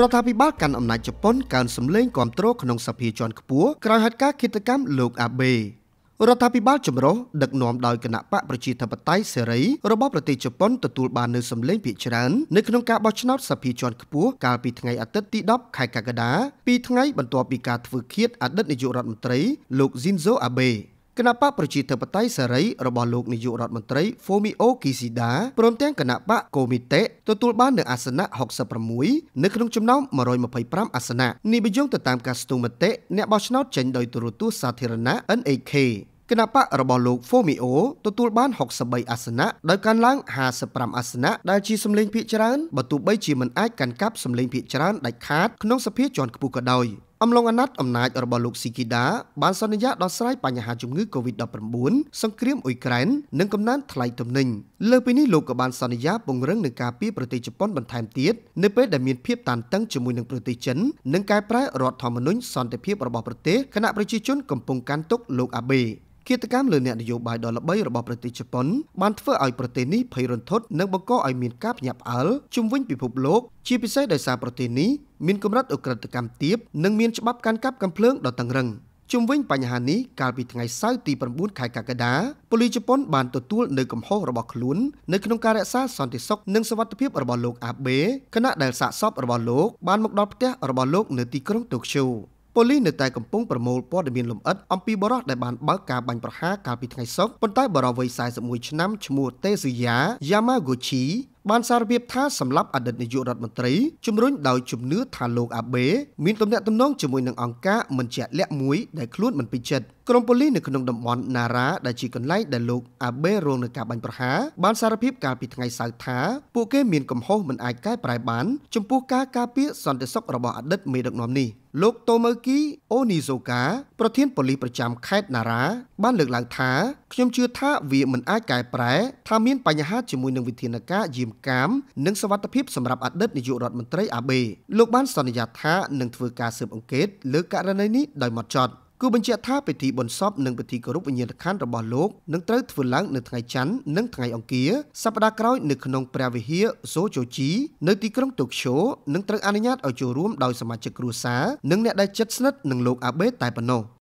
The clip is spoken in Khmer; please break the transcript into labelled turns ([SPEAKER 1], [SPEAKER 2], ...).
[SPEAKER 1] រដ្ឋាភិបាលកាន់អំណាចជប៉ុនកើនសម្លេងគ្រប់គ្រងក្នុងសភាជាន់ខ្ពស់ក្រោយហេតុការណ៍ឃាតកម្មលោកអាបេរដ្ឋាភិបាលចម្រុះដឹកនាំដោយគណៈបកប្រជាធិបតេយ្យសេរីរបស់ប្រទេសជប៉ុនទទួលបាននូវសម្លេងភាគច្រើននៅក្នុងការបោះឆ្នោតសភាជាន់ខ្ពស់កាលពីថ្ងៃអាទិត្យទី10ខែកក្កដាពីថ្ងៃបន្ទាប់ពីការធ្វើឃាតអតីតនាយករដ្ឋមន្ត្រី លោក Shinzo Abe គណៈបកប្រជាធិបតេយ្យសេរីរបស់លោកនាយករដ្ឋមន្ត្រី Fumio Kishida ព្រមទាំងគណៈបកកូមីតេទទួលបាននៅអាសនៈ66នៅក្នុងចំណោម125អាសនៈនេះបញ្យងទៅតាមការស្ទូមតិអ្នកបោះឆ្នោតចេញដោយទូរទស្សន៍សាធារណៈ NHK គណៈបករបស់លោក Fomio ទទួលបាន63អាសនៈដោយកាន់ឡើង55អាសនៈដែលជាសម្លេងភាគច្រើនបើទោះបីជាមិនអាចកាន់កាប់សម្លេងភាគច្រើនដាច់ខាតក្នុងសភាជាន់ខ្ពស់ក៏ដោយអំឡុងអាណត្តិអំណាចរបស់លោកស៊ីគីដាបានសន្យាដោះស្រាយបញ្ហាជំងឺ Covid-19 សង្គ្រាមអ៊ុយក្រែននិងកំណើនថ្លៃទំនិញលើពីនេះលោកក៏បានសន្យាពង្រឹងនឹងការពីប្រទេសជប៉ុនបន្ថែមទៀតនៅពេលដែលមានភាពតានតឹងជាមួយនឹងប្រទេសចិននិងកែប្រែរដ្ឋធម្មនុញ្ញសន្តិភាពរបស់ប្រទេសគណៈប្រជាជនកំពុងកាន់ទុកលោកអាបេគិតកម្មលើអ្នកនយោបាយដ៏ល្បីរបស់ប្រទេសជប៉ុនបានធ្វើឲ្យប្រទេសនេះភ័យរន្ធត់និងបង្កឲ្យមានការភ្ញាក់ផ្អើលជុំវិញពិភពលោកជាពិសេសដោយសារប្រទេសនេះមានកម្រិតអក្រិតកម្មទាបនិងមានច្បាប់កាន់កាប់កំភ្លើងដ៏តឹងរឹងជុំវិញបញ្ហានេះកាលពីថ្ងៃសៅរ៍ទី9ខែកក្កដាប៉ូលីសជប៉ុន បានទទួលនៅកំហុសរបស់ខ្លួននៅក្នុងការរក្សាសន្តិសុខនិងសវត្ថិភាពរបស់លោកអាបេខណៈដែលសាកសពរបស់លោកបានមកដល់ផ្ទះរបស់លោកនៅទីក្រុងតូក្យូប៉ូលីសនៅតែកំពុងប្រមូលព័ត៌មានលម្អិតអំពីបរិសដែលបានបើកការបាញ់ប្រហារកាលពីថ្ងៃសុក្រប៉ុន្តែបរិសវ័យ41ឆ្នាំឈ្មោះតេស៊ូយ៉ាយ៉ាម៉ាហ្គូឈីបានសារភាពថាសម្រាប់អតីតនាយករដ្ឋមន្ត្រីជំរុញដោយជំនឿថាលោកអាបេមានទំនាក់ទំនងជាមួយនឹងអង្គការមិនជាក់លាក់មួយដែលខ្លួនមិនពេញចិត្តក្រុមប៉ូលីសនៅក្នុងតំបន់ណារ៉ាដែលជាកន្លែងដែលលោកអាបេរងនឹងការបាញ់ប្រហារបានសារភាពកាលពីថ្ងៃសៅរ៍ថាពួកគេមានកំហុសមិនអាចកែប្រែបានចំពោះការការពារសន្តិសុខរបស់អតីតមេដឹកនាំនេះលោកតូម៉ូគីអូនីសូកាប្រធានប៉ូលីសប្រចាំខេត្តណារ៉ាបានលើកឡើងថាខ្ញុំជឿថាវាមិនអាចកែប្រែថាមានបញ្ហាជាមួយនឹងវិធានការយាមកាមនិងសវត្ថភាពសម្រាប់អតីតនាយករដ្ឋមន្ត្រីអាបេលោកបានសន្យាថានឹងធ្វើការស៊ើបអង្កេតលើករណីនេះដោយម៉ត់ចត់គូបញ្ជាក់ថាពិធីបុណ្យសពនិងពិធីគោរពវិញ្ញាណក្ខន្ធរបស់លោកនឹងត្រូវធ្វើឡើងនៅថ្ងៃច័ន្ទនិងថ្ងៃអង្គារសប្តាហ៍ក្រោយនៅក្នុងព្រះវិហារសូជូជីនៅទីក្រុងតូក្យូនិងត្រូវអនុញ្ញាតឲ្យចូលរួមដោយសមាជិកគ្រួសារនិងអ្នកដែលជិតស្និទ្ធនឹងលោកអាបេតែប៉ុណ្ណោះ។